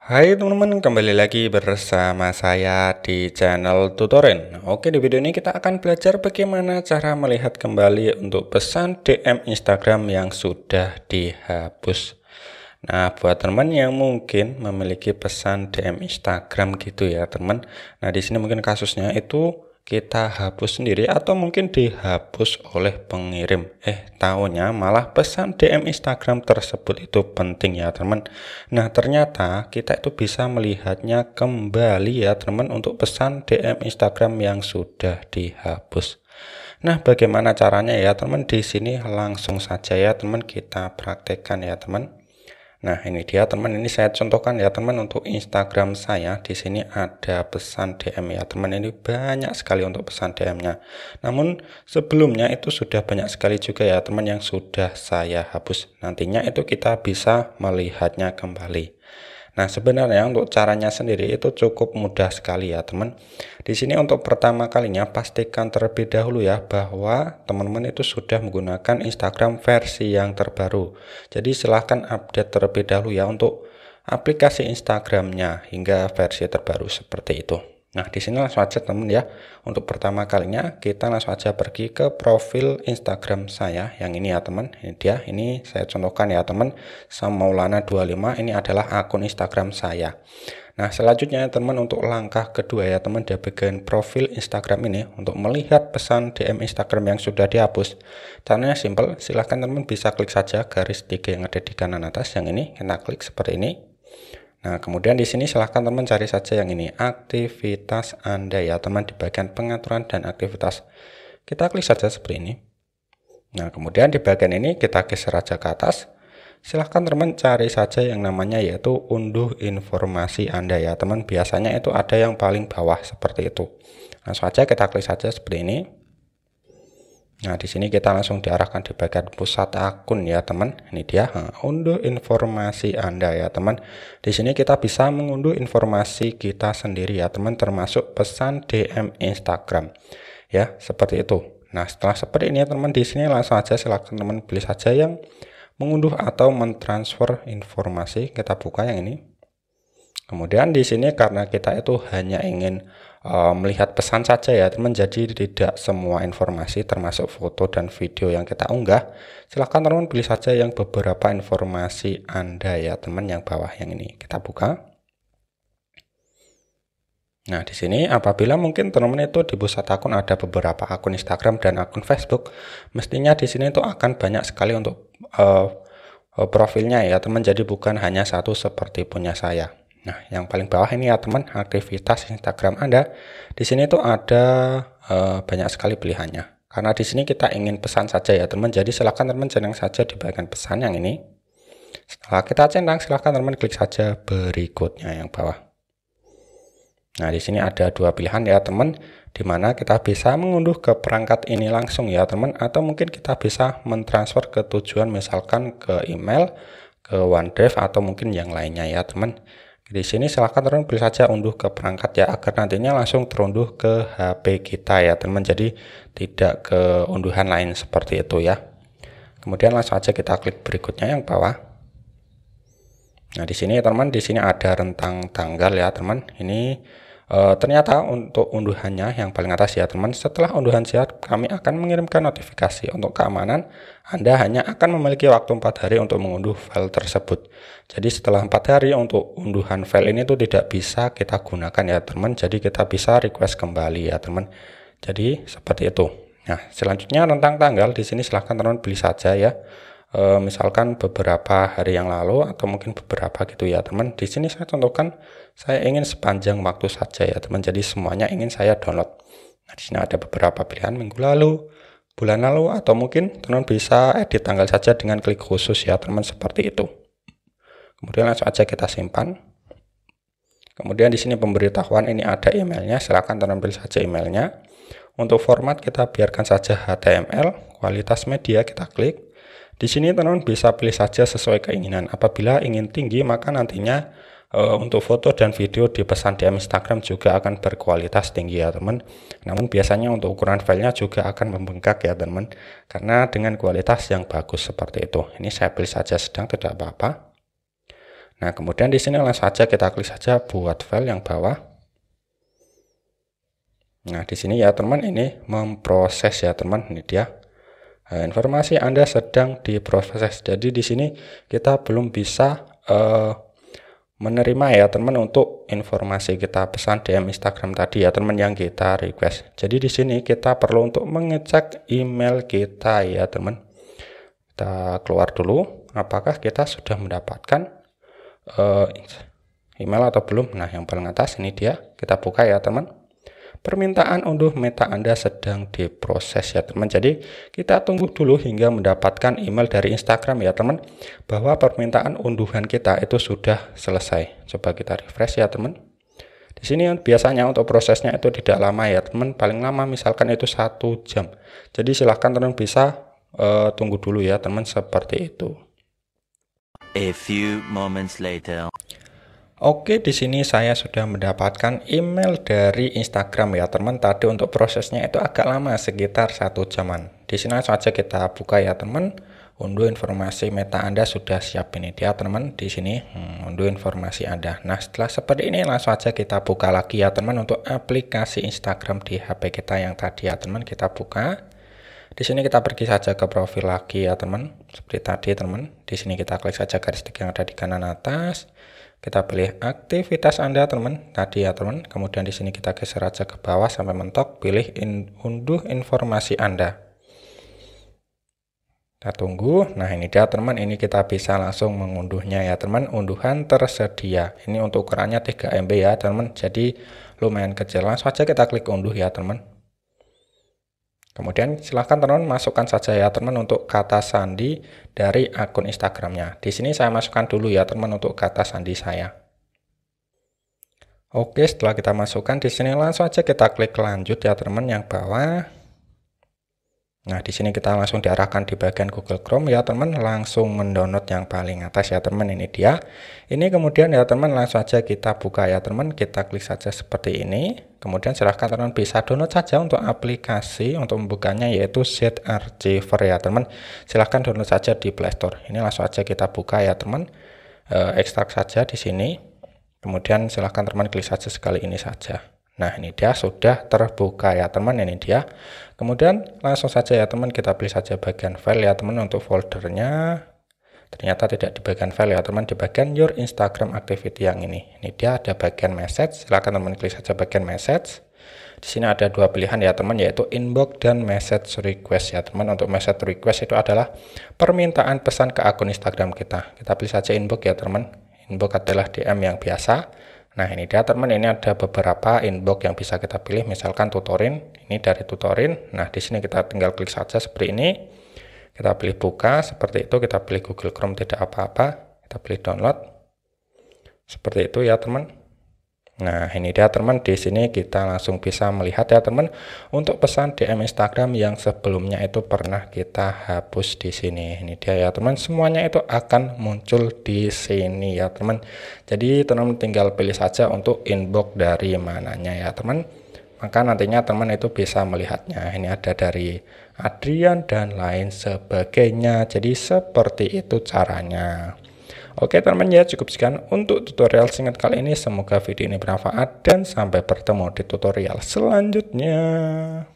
Hai teman-teman, kembali lagi bersama saya di channel TUTORIN. Oke, di video ini kita akan belajar bagaimana cara melihat kembali untuk pesan DM Instagram yang sudah dihapus. Nah, buat teman yang mungkin memiliki pesan DM Instagram gitu ya, teman. Nah, di sini mungkin kasusnya itu kita hapus sendiri atau mungkin dihapus oleh pengirim. Eh, tahunya malah pesan DM Instagram tersebut itu penting ya, teman. Nah, ternyata kita itu bisa melihatnya kembali ya, teman, untuk pesan DM Instagram yang sudah dihapus. Nah, bagaimana caranya ya, teman? Di sini langsung saja ya, teman, kita praktekkan ya, teman. Nah, ini dia teman, ini saya contohkan ya teman untuk Instagram saya. Di sini ada pesan DM ya teman, ini banyak sekali untuk pesan DM-nya. Namun sebelumnya itu sudah banyak sekali juga ya teman yang sudah saya hapus. Nantinya itu kita bisa melihatnya kembali. Nah, sebenarnya untuk caranya sendiri itu cukup mudah sekali ya, teman. Di sini untuk pertama kalinya pastikan terlebih dahulu ya bahwa teman-teman itu sudah menggunakan Instagram versi yang terbaru. Jadi silahkan update terlebih dahulu ya untuk aplikasi Instagramnya hingga versi terbaru seperti itu. Nah, di sini langsung aja teman ya. Untuk pertama kalinya kita langsung aja pergi ke profil Instagram saya yang ini ya teman. Ini dia, ini saya contohkan ya teman. Samaulana25 ini adalah akun Instagram saya. Nah, selanjutnya teman untuk langkah kedua ya teman di bagian profil Instagram ini untuk melihat pesan DM Instagram yang sudah dihapus. Caranya simpel, silahkan teman bisa klik saja garis tiga yang ada di kanan atas yang ini, kita klik seperti ini. Nah, kemudian di sini silahkan teman cari saja yang ini, aktivitas Anda ya, teman di bagian pengaturan dan aktivitas. Kita klik saja seperti ini. Nah, kemudian di bagian ini kita geser saja ke atas. Silahkan teman cari saja yang namanya yaitu unduh informasi Anda ya, teman. Biasanya itu ada yang paling bawah seperti itu. Langsung saja kita klik saja seperti ini. Nah, di sini kita langsung diarahkan di bagian pusat akun ya, teman. Ini dia, unduh informasi Anda ya, teman. Di sini kita bisa mengunduh informasi kita sendiri ya, teman, termasuk pesan DM Instagram. Ya, seperti itu. Nah, setelah seperti ini ya, teman, di sini langsung aja silahkan teman pilih saja yang mengunduh atau mentransfer informasi. Kita buka yang ini. Kemudian di sini karena kita itu hanya ingin Eh, melihat pesan saja ya teman jadi tidak semua informasi termasuk foto dan video yang kita unggah silahkan teman pilih saja yang beberapa informasi anda ya teman yang bawah yang ini kita buka Nah, di sini apabila mungkin teman-teman itu di pusat akun ada beberapa akun Instagram dan akun Facebook, mestinya di sini itu akan banyak sekali untuk uh, profilnya ya teman. Jadi bukan hanya satu seperti punya saya. Nah, yang paling bawah ini ya teman, aktivitas Instagram Anda. Di sini tuh ada e, banyak sekali pilihannya. Karena di sini kita ingin pesan saja ya teman, jadi silahkan teman centang saja di bagian pesan yang ini. Setelah kita centang, silahkan teman klik saja berikutnya yang bawah. Nah, di sini ada dua pilihan ya teman, di mana kita bisa mengunduh ke perangkat ini langsung ya teman, atau mungkin kita bisa mentransfer ke tujuan misalkan ke email, ke OneDrive, atau mungkin yang lainnya ya teman. Di sini silahkan teman pilih saja unduh ke perangkat ya agar nantinya langsung terunduh ke HP kita ya teman. Jadi tidak ke unduhan lain seperti itu ya. Kemudian langsung aja kita klik berikutnya yang bawah. Nah di sini teman di sini ada rentang tanggal ya teman. Ini Eh, ternyata untuk unduhannya yang paling atas ya teman, setelah unduhan siap kami akan mengirimkan notifikasi untuk keamanan. Anda hanya akan memiliki waktu 4 hari untuk mengunduh file tersebut. Jadi setelah 4 hari untuk unduhan file ini tuh tidak bisa kita gunakan ya teman, jadi kita bisa request kembali ya teman. Jadi seperti itu. Nah, selanjutnya tentang tanggal di sini silahkan teman beli saja ya. Eh, misalkan beberapa hari yang lalu atau mungkin beberapa gitu ya teman. Di sini saya contohkan saya ingin sepanjang waktu saja ya teman. Jadi semuanya ingin saya download. Nah, di sini ada beberapa pilihan minggu lalu, bulan lalu atau mungkin teman bisa edit tanggal saja dengan klik khusus ya teman seperti itu. Kemudian langsung aja kita simpan. Kemudian di sini pemberitahuan ini ada emailnya, silahkan pilih saja emailnya. Untuk format kita biarkan saja HTML, kualitas media kita klik. Di sini teman-teman bisa pilih saja sesuai keinginan. Apabila ingin tinggi maka nantinya e, untuk foto dan video di pesan DM Instagram juga akan berkualitas tinggi ya teman. Namun biasanya untuk ukuran filenya juga akan membengkak ya teman. Karena dengan kualitas yang bagus seperti itu. Ini saya pilih saja sedang tidak apa-apa. Nah kemudian di sini langsung saja kita klik saja buat file yang bawah. Nah di sini ya teman ini memproses ya teman ini dia Nah, informasi Anda sedang diproses. Jadi di sini kita belum bisa uh, menerima ya teman untuk informasi kita pesan DM Instagram tadi ya teman yang kita request. Jadi di sini kita perlu untuk mengecek email kita ya teman. Kita keluar dulu apakah kita sudah mendapatkan uh, email atau belum. Nah, yang paling atas ini dia. Kita buka ya teman permintaan unduh meta Anda sedang diproses ya teman. Jadi kita tunggu dulu hingga mendapatkan email dari Instagram ya teman bahwa permintaan unduhan kita itu sudah selesai. Coba kita refresh ya teman. Di sini biasanya untuk prosesnya itu tidak lama ya teman, paling lama misalkan itu satu jam. Jadi silahkan teman bisa uh, tunggu dulu ya teman seperti itu. A few moments later. Oke, di sini saya sudah mendapatkan email dari Instagram ya teman. Tadi untuk prosesnya itu agak lama, sekitar satu jaman. Di sini saja kita buka ya teman. Unduh informasi meta Anda sudah siap ini dia teman. Di sini hmm, unduh informasi Anda. Nah setelah seperti ini langsung aja kita buka lagi ya teman untuk aplikasi Instagram di HP kita yang tadi ya teman. Kita buka. Di sini kita pergi saja ke profil lagi ya teman. Seperti tadi teman. Di sini kita klik saja garis tiga yang ada di kanan atas kita pilih aktivitas Anda, teman, tadi ya, teman. Kemudian di sini kita geser aja ke bawah sampai mentok, pilih in, unduh informasi Anda. Kita tunggu. Nah, ini dia teman, ini kita bisa langsung mengunduhnya ya, teman. Unduhan tersedia. Ini untuk ukurannya 3 MB ya, teman. Jadi lumayan kecil. Langsung aja kita klik unduh ya, teman. Kemudian silahkan teman-teman masukkan saja ya teman untuk kata sandi dari akun Instagramnya. Di sini saya masukkan dulu ya teman untuk kata sandi saya. Oke setelah kita masukkan di sini langsung aja kita klik lanjut ya teman yang bawah. Nah, di sini kita langsung diarahkan di bagian Google Chrome ya, teman. Langsung mendownload yang paling atas ya, teman. Ini dia. Ini kemudian ya, teman, langsung saja kita buka ya, teman. Kita klik saja seperti ini. Kemudian silahkan teman bisa download saja untuk aplikasi untuk membukanya yaitu Set Archiver ya, teman. Silahkan download saja di Play Store. Ini langsung saja kita buka ya, teman. E, ekstrak saja di sini. Kemudian silahkan teman klik saja sekali ini saja. Nah ini dia sudah terbuka ya teman ini dia. Kemudian langsung saja ya teman kita pilih saja bagian file ya teman untuk foldernya. Ternyata tidak di bagian file ya teman di bagian your Instagram activity yang ini. Ini dia ada bagian message. Silakan teman klik saja bagian message. Di sini ada dua pilihan ya teman yaitu inbox dan message request ya teman. Untuk message request itu adalah permintaan pesan ke akun Instagram kita. Kita pilih saja inbox ya teman. Inbox adalah DM yang biasa. Nah ini dia teman, ini ada beberapa inbox yang bisa kita pilih, misalkan tutorin, ini dari tutorin. Nah di sini kita tinggal klik saja seperti ini, kita pilih buka, seperti itu kita pilih Google Chrome tidak apa-apa, kita pilih download, seperti itu ya teman. Nah, ini dia teman di sini kita langsung bisa melihat ya teman untuk pesan DM Instagram yang sebelumnya itu pernah kita hapus di sini. Ini dia ya teman, semuanya itu akan muncul di sini ya teman. Jadi teman tinggal pilih saja untuk inbox dari mananya ya teman. Maka nantinya teman itu bisa melihatnya. Ini ada dari Adrian dan lain sebagainya. Jadi seperti itu caranya. Oke teman-teman ya cukup sekian untuk tutorial singkat kali ini. Semoga video ini bermanfaat dan sampai bertemu di tutorial selanjutnya.